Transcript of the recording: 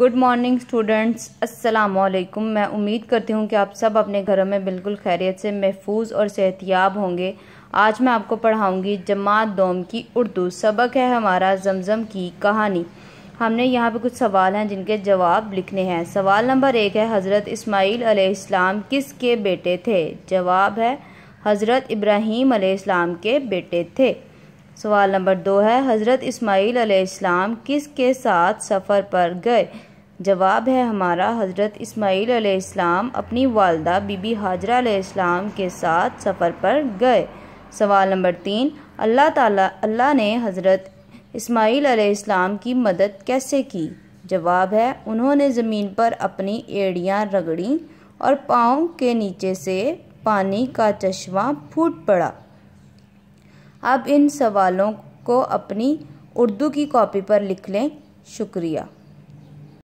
good morning students अस्सलाम वालेकुम मैं उम्मीद करती हूँ कि आप सब अपने घरों में बिल्कुल खैरियत से महफूज और सेहतियाब होंगे आज मैं आपको पढ़ाऊँगी जमात दोम की उर्दू सबक है हमारा जमजम की कहानी हमने यहाँ पे कुछ सवाल हैं जिनके जवाब लिखने हैं सवाल नंबर एक है हज़रत इसमाईल आलाम किस के बेटे थे जवाब है हज़रत इब्राहीम आलाम के बेटे थे सवाल नंबर दो है हज़रत इस्माईल इस्लाम किस के साथ सफ़र पर गए जवाब है हमारा हज़रत इस्माइल इस्लाम अपनी वालदा बीबी हाजरा इस्लाम के साथ सफ़र पर गए सवाल नंबर तीन अल्लाह ताला अल्लाह ने हज़रत इस्माइल इस्लाम की मदद कैसे की जवाब है उन्होंने ज़मीन पर अपनी एड़ियाँ रगड़ी और पाँव के नीचे से पानी का चश्मा फूट पड़ा अब इन सवालों को अपनी उर्दू की कॉपी पर लिख लें शुक्रिया